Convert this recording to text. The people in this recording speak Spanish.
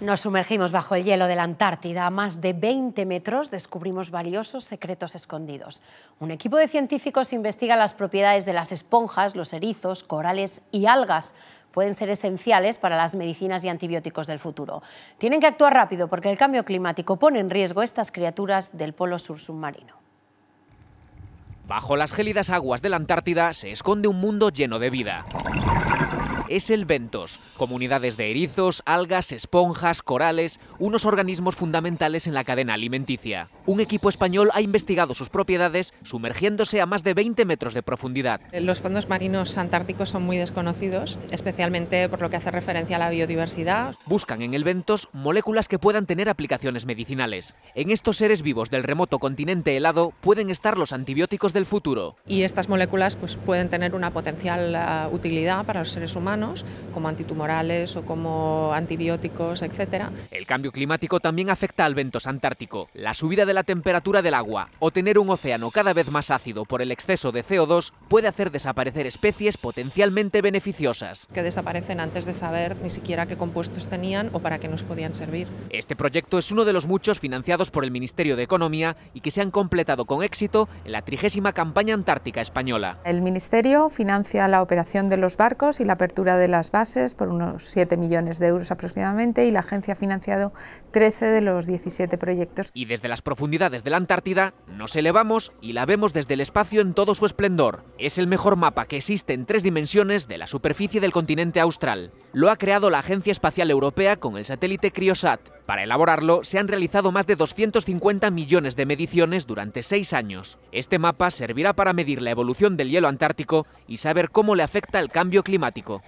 Nos sumergimos bajo el hielo de la Antártida. A más de 20 metros descubrimos valiosos secretos escondidos. Un equipo de científicos investiga las propiedades de las esponjas, los erizos, corales y algas. Pueden ser esenciales para las medicinas y antibióticos del futuro. Tienen que actuar rápido porque el cambio climático pone en riesgo estas criaturas del polo sur submarino. Bajo las gélidas aguas de la Antártida se esconde un mundo lleno de vida es el bentos, comunidades de erizos, algas, esponjas, corales, unos organismos fundamentales en la cadena alimenticia. Un equipo español ha investigado sus propiedades sumergiéndose a más de 20 metros de profundidad. Los fondos marinos antárticos son muy desconocidos, especialmente por lo que hace referencia a la biodiversidad. Buscan en el Ventos moléculas que puedan tener aplicaciones medicinales. En estos seres vivos del remoto continente helado pueden estar los antibióticos del futuro. Y estas moléculas pues, pueden tener una potencial eh, utilidad para los seres humanos, como antitumorales o como antibióticos, etc. El cambio climático también afecta al Ventos Antártico. La subida la temperatura del agua o tener un océano cada vez más ácido por el exceso de CO2 puede hacer desaparecer especies potencialmente beneficiosas. Que desaparecen antes de saber ni siquiera qué compuestos tenían o para qué nos podían servir. Este proyecto es uno de los muchos financiados por el Ministerio de Economía y que se han completado con éxito en la trigésima campaña antártica española. El Ministerio financia la operación de los barcos y la apertura de las bases por unos 7 millones de euros aproximadamente y la agencia ha financiado 13 de los 17 proyectos. Y desde las profundidades de la Antártida, nos elevamos y la vemos desde el espacio en todo su esplendor. Es el mejor mapa que existe en tres dimensiones de la superficie del continente austral. Lo ha creado la Agencia Espacial Europea con el satélite CrioSat. Para elaborarlo se han realizado más de 250 millones de mediciones durante seis años. Este mapa servirá para medir la evolución del hielo antártico y saber cómo le afecta el cambio climático.